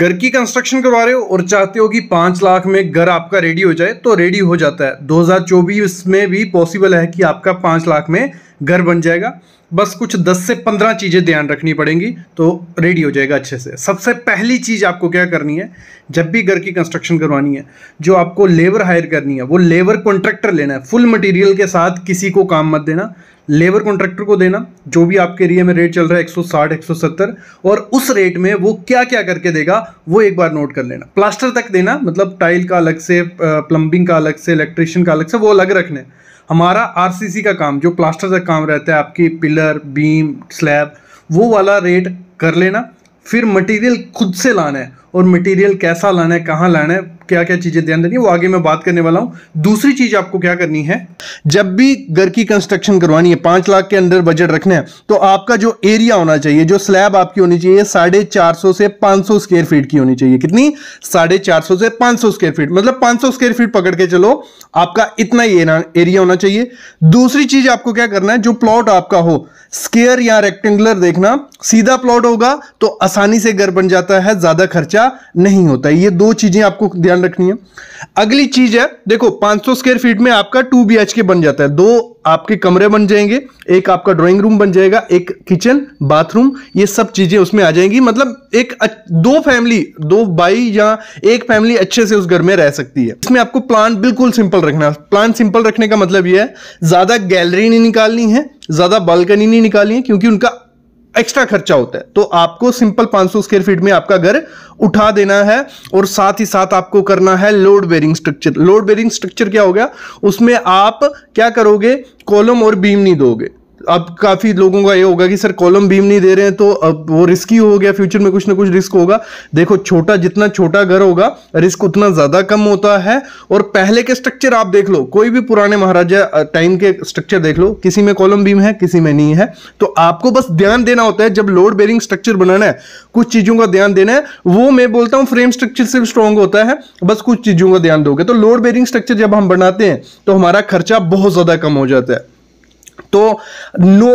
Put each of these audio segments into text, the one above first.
घर की कंस्ट्रक्शन करवा रहे हो और चाहते हो कि पांच लाख में घर आपका रेडी हो जाए तो रेडी हो जाता है 2024 में भी पॉसिबल है कि आपका पांच लाख में घर बन जाएगा बस कुछ 10 से 15 चीज़ें ध्यान रखनी पड़ेंगी तो रेडी हो जाएगा अच्छे से सबसे पहली चीज़ आपको क्या करनी है जब भी घर की कंस्ट्रक्शन करवानी है जो आपको लेबर हायर करनी है वो लेबर कॉन्ट्रैक्टर लेना है फुल मटेरियल के साथ किसी को काम मत देना लेबर कॉन्ट्रैक्टर को देना जो भी आपके एरिया में रेट चल रहा है 160 170 और उस रेट में वो क्या क्या करके देगा वो एक बार नोट कर लेना प्लास्टर तक देना मतलब टाइल का अलग से प्लम्बिंग का अलग से इलेक्ट्रिशियन का अलग से वो अलग रखना है हमारा आरसीसी का काम जो प्लास्टर का काम रहता है आपकी पिलर बीम स्लैब वो वाला रेट कर लेना फिर मटेरियल खुद से लाना है और मटेरियल कैसा लाना है कहाँ लाना है क्या क्या चीज़ें ध्यान देनी है वो आगे मैं बात करने वाला हूं दूसरी चीज़ आपको क्या करनी है जब भी घर की कंस्ट्रक्शन करवानी है पांच लाख के अंदर बजट रखना है तो आपका जो एरिया होना चाहिए जो स्लैब आपकी होनी चाहिए साढ़े चार सौ से पांच सौ स्क्वेयर फीट की होनी चाहिए कितनी साढ़े चार सौ से पांच सौ स्क्वेयर फीट मतलब पांच सौ स्क्वेयर फीट पकड़ के चलो आपका इतना ही एरिया होना चाहिए दूसरी चीज़ आपको क्या करना है जो प्लॉट आपका हो स्केयर या रेक्टेंगुलर देखना सीधा प्लॉट होगा तो आसानी से घर बन जाता है ज़्यादा खर्चा नहीं होता ये दो चीज़ें आपको ध्यान ध्यान रखनी है अगली चीज है देखो 500 सौ स्क्वेयर फीट में आपका टू बी के बन जाता है दो आपके कमरे बन जाएंगे एक आपका ड्राइंग रूम बन जाएगा एक किचन बाथरूम ये सब चीजें उसमें आ जाएंगी मतलब एक दो फैमिली दो बाई या एक फैमिली अच्छे से उस घर में रह सकती है इसमें आपको प्लांट बिल्कुल सिंपल रखना है प्लान सिंपल रखने का मतलब यह है ज्यादा गैलरी नहीं निकालनी है ज्यादा बालकनी नहीं निकालनी है क्योंकि उनका एक्स्ट्रा खर्चा होता है तो आपको सिंपल 500 स्क्वेयर फीट में आपका घर उठा देना है और साथ ही साथ आपको करना है load bearing structure load bearing structure क्या हो गया उसमें आप क्या करोगे कॉलम और बीम नहीं दोगे अब काफ़ी लोगों का ये होगा कि सर कॉलम बीम नहीं दे रहे हैं तो अब वो रिस्की हो गया फ्यूचर में कुछ ना कुछ रिस्क होगा देखो छोटा जितना छोटा घर होगा रिस्क उतना ज़्यादा कम होता है और पहले के स्ट्रक्चर आप देख लो कोई भी पुराने महाराजा टाइम के स्ट्रक्चर देख लो किसी में कॉलम बीम है किसी में नहीं है तो आपको बस ध्यान देना होता है जब लोड बेरिंग स्ट्रक्चर बनाना है कुछ चीज़ों का ध्यान देना है वो मैं बोलता हूँ फ्रेम स्ट्रक्चर सिर्फ स्ट्रॉन्ग होता है बस कुछ चीज़ों का ध्यान दोगे तो लोड बेरिंग स्ट्रक्चर जब हम बनाते हैं तो हमारा खर्चा बहुत ज़्यादा कम हो जाता है तो नो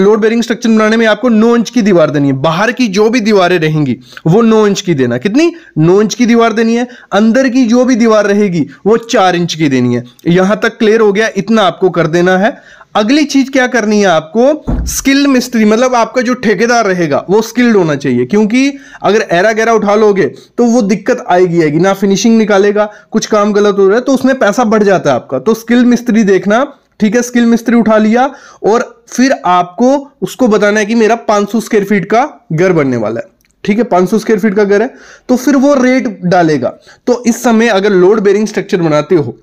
लोड बेरिंग स्ट्रक्चर बनाने में आपको नो इंच की दीवार देनी है बाहर की जो भी दीवारें रहेंगी वो नौ इंच की देना कितनी नौ इंच की दीवार देनी है अंदर की जो भी दीवार रहेगी वो चार इंच की देनी है यहां तक क्लियर हो गया इतना आपको कर देना है अगली चीज क्या करनी है आपको स्किल्ड मिस्त्री मतलब आपका जो ठेकेदार रहेगा वो स्किल्ड होना चाहिए क्योंकि अगर एरा गैरा उठा लोगे तो वो दिक्कत आएगी आएगी ना फिनिशिंग निकालेगा कुछ काम गलत हो रहा है तो उसमें पैसा बढ़ जाता है आपका तो स्किल्ड मिस्त्री देखना ठीक है स्किल मिस्त्री उठा लिया और फिर आपको उसको बताना है कि मेरा 500 स्क्वायर फीट का घर बनने वाला है ठीक है 500 स्क्वायर फीट का घर है तो फिर वो रेट डालेगा तो इस समय अगर लोड बेरिंग स्ट्रक्चर बनाते हो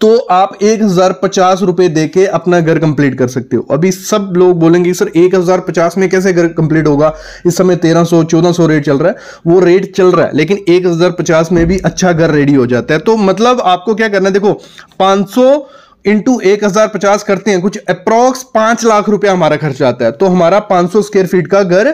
तो आप एक हजार पचास रुपए देके अपना घर कंप्लीट कर सकते हो अभी सब लोग बोलेंगे सर एक हजार पचास में कैसे घर कंप्लीट होगा इस समय तेरह सौ चौदह सौ रेट चल रहा है वो रेट चल रहा है लेकिन एक हजार पचास में भी अच्छा घर रेडी हो जाता है तो मतलब आपको क्या करना है देखो पांच सौ इंटू एक हजार पचास करते हैं कुछ अप्रोक्स पांच लाख रुपया हमारा खर्च आता है तो हमारा पांच सौ स्क्वेयर फीट का घर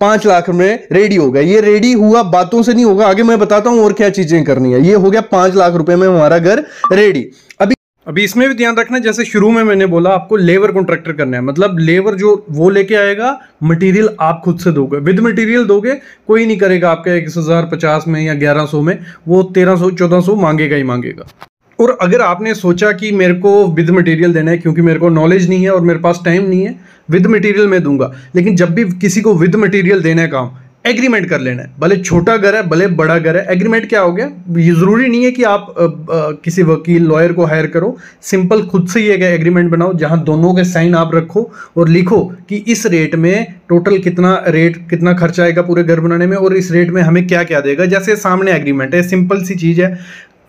पांच लाख में रेडी हो गया ये रेडी हुआ बातों से नहीं होगा आगे मैं बताता हूं और क्या चीजें करनी है ये हो गया पांच लाख रुपए में हमारा घर रेडी अभी अभी इसमें भी ध्यान रखना जैसे शुरू में मैंने बोला आपको लेबर कॉन्ट्रैक्टर करना है मतलब लेबर जो वो लेके आएगा मटेरियल आप खुद से दोगे विद मटेरियल दोगे कोई नहीं करेगा आपका एक हज़ार पचास में या ग्यारह सौ में वो तेरह सौ चौदह सौ मांगेगा ही मांगेगा और अगर आपने सोचा कि मेरे को विद मटेरियल देना है क्योंकि मेरे को नॉलेज नहीं है और मेरे पास टाइम नहीं है विद मटेरियल मैं दूंगा लेकिन जब भी किसी को विद मटेरियल देने का एग्रीमेंट कर लेना है भले छोटा घर है भले बड़ा घर है एग्रीमेंट क्या हो गया ये ज़रूरी नहीं है कि आप आ, आ, किसी वकील लॉयर को हायर करो सिंपल खुद से ही एक एग्रीमेंट बनाओ जहाँ दोनों के साइन आप रखो और लिखो कि इस रेट में टोटल कितना रेट कितना खर्चा आएगा पूरे घर बनाने में और इस रेट में हमें क्या क्या देगा जैसे सामने एग्रीमेंट है सिंपल सी चीज़ है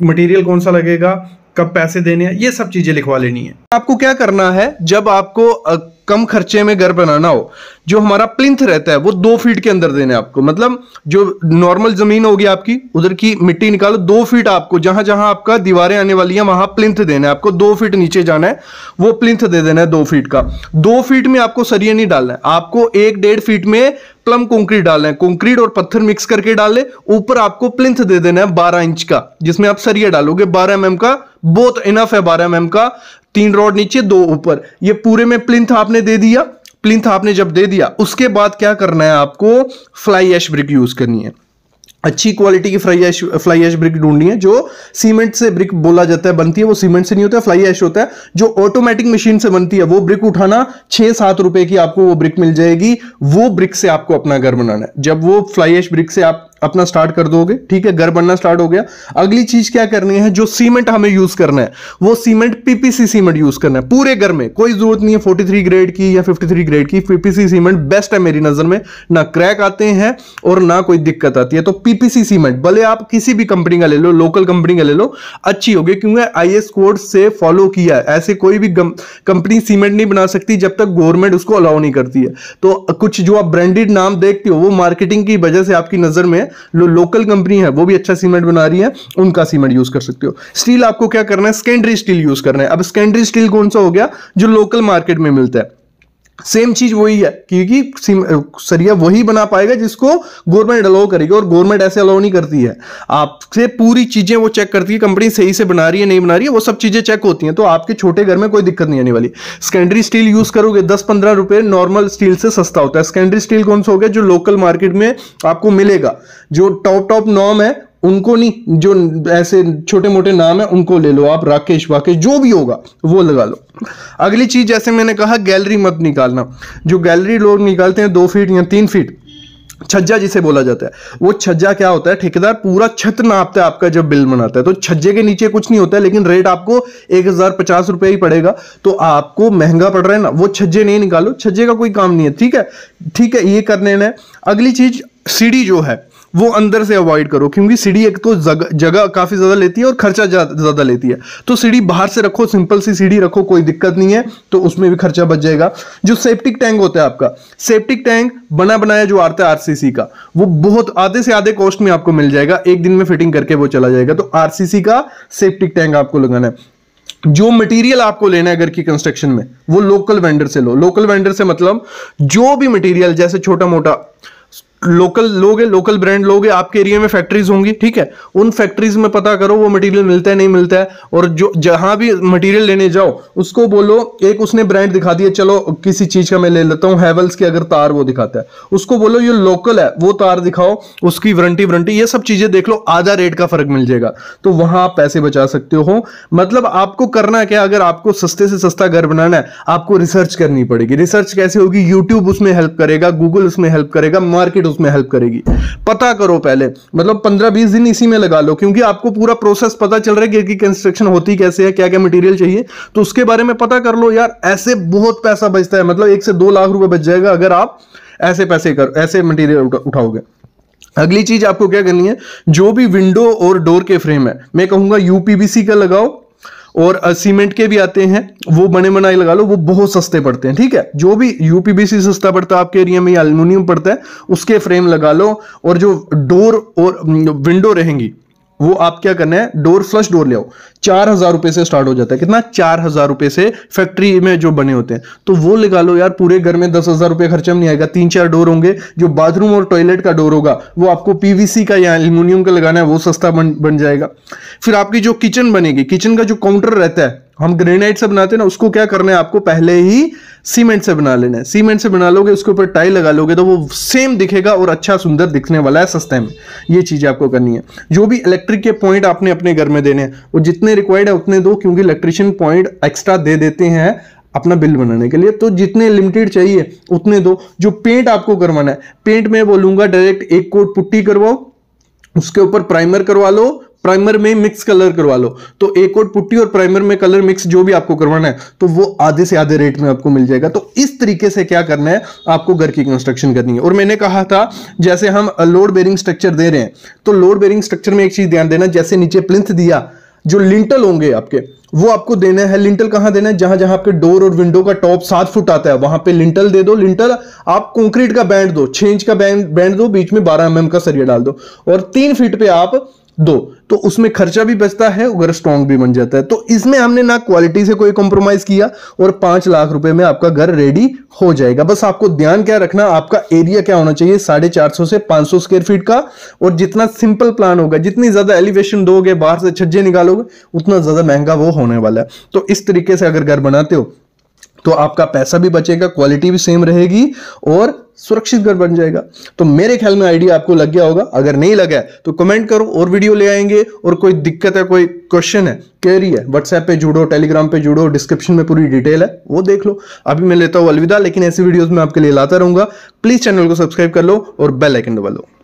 मटेरियल कौन सा लगेगा कब पैसे देने हैं ये सब चीज़ें लिखवा लेनी है आपको क्या करना है जब आपको कम खर्चे में घर बनाना हो जो हमारा प्लिंथ रहता है वो दो फीट के अंदर देना आपको मतलब जो नॉर्मल जमीन होगी आपकी उधर की मिट्टी निकालो दो फीट आपको जहां जहां आपका दीवारें आने वाली हैं वहां प्लिंथ देना है आपको दो फीट नीचे जाना है वो प्लिंथ दे देना है दो फीट का दो फीट में आपको सरिया नहीं डालना है आपको एक डेढ़ फीट में प्लम कंक्रीट डालना है कंक्रीट और पत्थर मिक्स करके डाले ऊपर आपको प्लिंथ दे देना है बारह इंच का जिसमें आप सरिया डालोगे बारह एम का बहुत इनफ है बारह एम का तीन रॉड नीचे दो ऊपर ये पूरे में प्लिंथ आपने दे दिया प्लिंथ आपने जब दे दिया उसके बाद क्या करना है आपको फ्लाई एश ब्रिक यूज करनी है अच्छी क्वालिटी की fly ash fly ash brick ढूंढनी है जो सीमेंट से ब्रिक बोला जाता है बनती है वो सीमेंट से नहीं होता है फ्लाई एश होता है जो ऑटोमेटिक मशीन से बनती है वो ब्रिक उठाना छः सात रुपए की आपको वो ब्रिक मिल जाएगी वो ब्रिक से आपको अपना घर बनाना है जब वो फ्लाई एश ब्रिक से आप अपना स्टार्ट कर दोगे ठीक है घर बनना स्टार्ट हो गया अगली चीज क्या करनी है जो सीमेंट हमें यूज करना है वो सीमेंट पीपीसी सीमेंट यूज करना है पूरे घर में कोई जरूरत नहीं है थ्री ग्रेड की या थ्री ग्रेड की पीपीसी सीमेंट बेस्ट है मेरी नजर में ना क्रैक आते हैं और ना कोई दिक्कत आती है तो पीपीसी सीमेंट भले आप किसी भी कंपनी का ले लो लोकल कंपनी का ले लो अच्छी होगी क्योंकि आई कोड से फॉलो किया है ऐसे कोई भी कंपनी सीमेंट नहीं बना सकती जब तक गवर्नमेंट उसको अलाउ नहीं करती है तो कुछ जो आप ब्रांडेड नाम देखते हो वो मार्केटिंग की वजह से आपकी नजर में लो लोकल कंपनी है वो भी अच्छा सीमेंट बना रही है उनका सीमेंट यूज कर सकते हो स्टील आपको क्या करना है सेकेंडरी स्टील यूज करना है अब सेकेंडरी स्टील कौन सा हो गया जो लोकल मार्केट में मिलता है सेम चीज वही है क्योंकि सरिया वही बना पाएगा जिसको गवर्नमेंट अलाउ करेगी और गवर्नमेंट ऐसे अलाउ नहीं करती है आपसे पूरी चीजें वो चेक करती है कंपनी सही से बना रही है नहीं बना रही है वो सब चीजें चेक होती हैं तो आपके छोटे घर में कोई दिक्कत नहीं आने वाली सेकेंडरी स्टील यूज करोगे दस पंद्रह रुपए नॉर्मल स्टील से सस्ता होता है सेकेंडरी स्टील कौन सा हो गया जो लोकल मार्केट में आपको मिलेगा जो टॉप टॉप नॉर्म है उनको नहीं जो ऐसे छोटे मोटे नाम है उनको ले लो आप राकेश वाकेश जो भी होगा वो लगा लो अगली चीज़ जैसे मैंने कहा गैलरी मत निकालना जो गैलरी लोग निकालते हैं दो फीट या तीन फीट छज्जा जिसे बोला जाता है वो छज्जा क्या होता है ठेकेदार पूरा छत नापता है आपका जब बिल बनाता है तो छज्जे के नीचे कुछ नहीं होता है लेकिन रेट आपको एक हजार पचास रुपये ही पड़ेगा तो आपको महंगा पड़ रहा है ना वो छज्जे नहीं निकालो छज्जे का कोई काम नहीं है ठीक है ठीक है ये करने अगली चीज सीढ़ी जो है वो अंदर से अवॉइड करो क्योंकि सीढ़ी एक तो जगह काफ़ी ज़्यादा लेती है और खर्चा ज़्यादा लेती है तो सीढ़ी बाहर से रखो सिंपल सी सीढ़ी रखो कोई दिक्कत नहीं है तो उसमें भी खर्चा बच जाएगा जो सेप्टिक टैंक होता है आपका सेप्टिक टैंक बना बनाया जो आता है आरसीसी का वो बहुत आधे से आधे कॉस्ट में आपको मिल जाएगा एक दिन में फिटिंग करके वो चला जाएगा तो आरसीसी का सेप्टिक टैंक आपको लगाना है जो मटेरियल आपको लेना है घर की कंस्ट्रक्शन में वो लोकल वेंडर से लो लोकल वेंडर से मतलब जो भी मटेरियल जैसे छोटा मोटा लोकल लोग है लोकल ब्रांड लोग है आपके एरिया में फैक्ट्रीज होंगी ठीक है उन फैक्ट्रीज में पता करो वो मटेरियल मिलता है नहीं मिलता है और जो जहां भी मटेरियल लेने जाओ उसको बोलो एक उसने ब्रांड दिखा दिया चलो किसी चीज का मैं ले लेता हूँ हैवल्स की अगर तार वो दिखाता है उसको बोलो ये लोकल है वो तार दिखाओ उसकी वारंटी वारंटी ये सब चीजें देख लो आधा रेट का फर्क मिल जाएगा तो वहां आप पैसे बचा सकते हो मतलब आपको करना क्या अगर आपको सस्ते से सस्ता घर बनाना है आपको रिसर्च करनी पड़ेगी रिसर्च कैसे होगी यूट्यूब उसमें हेल्प करेगा गूगल उसमें हेल्प करेगा मार्केट उसमें हेल्प करेगी पता करो पहले मतलब पंद्रह बीस दिन इसी में लगा लो क्योंकि आपको पूरा प्रोसेस पता चल रहा है कि कंस्ट्रक्शन होती कैसे है क्या क्या मटेरियल चाहिए तो उसके बारे में पता कर लो यार ऐसे बहुत पैसा बचता है मतलब एक से दो लाख रुपए बच जाएगा अगर आप ऐसे पैसे कर ऐसे मटेरियल उठाओगे अगली चीज आपको क्या करनी है जो भी विंडो और डोर के फ्रेम है मैं कहूंगा यूपीबीसी का लगाओ और सीमेंट के भी आते हैं वो बने बनाए लगा लो वो बहुत सस्ते पड़ते हैं ठीक है जो भी यूपीबीसी सस्ता पड़ता है आपके एरिया में या अल्मोनियम पड़ता है उसके फ्रेम लगा लो और जो डोर और विंडो रहेंगी वो आप क्या करना है डोर फ्लश डोर ले आओ चार हजार रुपए से स्टार्ट हो जाता है कितना चार हजार रुपए से फैक्ट्री में जो बने होते हैं तो वो लगा लो यार पूरे घर में दस हजार रुपए खर्चा नहीं आएगा तीन चार डोर होंगे जो बाथरूम और टॉयलेट का डोर होगा वो आपको पीवीसी का या एल्यूमिनियम का लगाना है वो सस्ता बन बन जाएगा फिर आपकी जो किचन बनेगी किचन का जो काउंटर रहता है हम ग्रेनाइट से बनाते हैं ना उसको क्या करना है आपको पहले ही सीमेंट से बना लेना है सीमेंट से बना लोगे उसके ऊपर टाइल लगा लोगे तो वो सेम दिखेगा और अच्छा सुंदर दिखने वाला है सस्ते में ये चीज़ आपको करनी है जो भी इलेक्ट्रिक के पॉइंट आपने अपने घर में देने हैं वो जितने रिक्वायर्ड है उतने दो क्योंकि इलेक्ट्रिशियन पॉइंट एक्स्ट्रा दे देते हैं अपना बिल बनाने के लिए तो जितने लिमिटेड चाहिए उतने दो जो पेंट आपको करवाना है पेंट में बोलूंगा डायरेक्ट एक कोट पुट्टी करवाओ उसके ऊपर प्राइमर करवा लो प्राइमर में मिक्स कलर करवा लो तो एक और पुट्टी और प्राइमर में कलर मिक्स जो भी आपको करवाना है तो वो आधे से आधे रेट में आपको मिल जाएगा तो इस तरीके से क्या करना है आपको घर की कंस्ट्रक्शन करनी है और मैंने कहा था जैसे हम लोड बेरिंग स्ट्रक्चर दे रहे हैं तो लोड बेरिंग स्ट्रक्चर में एक चीज ध्यान देना जैसे नीचे प्लिंथ दिया जो लिंटल होंगे आपके वो आपको देना है लिंटल कहां देना है जहां जहां आपके डोर और विंडो का टॉप सात फुट आता है वहां पे लिंटल दे दो लिंटल आप कंक्रीट का बैंड दो छह इंच का बैंड बैंड दो बीच में बारह एमएम mm का सरिया डाल दो और तीन फीट पे आप दो तो उसमें खर्चा भी बचता है अगर घर स्ट्रांग भी बन जाता है तो इसमें हमने ना क्वालिटी से कोई कॉम्प्रोमाइज किया और पांच लाख रुपए में आपका घर रेडी हो जाएगा बस आपको ध्यान क्या रखना आपका एरिया क्या होना चाहिए साढ़े चार सौ से पांच सौ स्क्वेयर फीट का और जितना सिंपल प्लान होगा जितनी ज्यादा एलिवेशन दोगे बाहर से छज्जे निकालोगे उतना ज्यादा महंगा वो होने वाला है तो इस तरीके से अगर घर बनाते हो तो आपका पैसा भी बचेगा क्वालिटी भी सेम रहेगी और सुरक्षित घर बन जाएगा तो मेरे ख्याल में आइडिया आपको लग गया होगा अगर नहीं लगा है तो कमेंट करो और वीडियो ले आएंगे और कोई दिक्कत है कोई क्वेश्चन है कैरी है व्हाट्सएप पे जुड़ो टेलीग्राम पे जुड़ो डिस्क्रिप्शन में पूरी डिटेल है वो देख लो अभी मैं लेता हूं अलविदा लेकिन ऐसी वीडियोज में आपके लिए लाता रहूंगा प्लीज चैनल को सब्सक्राइब कर लो और बेलाइकन दबा लो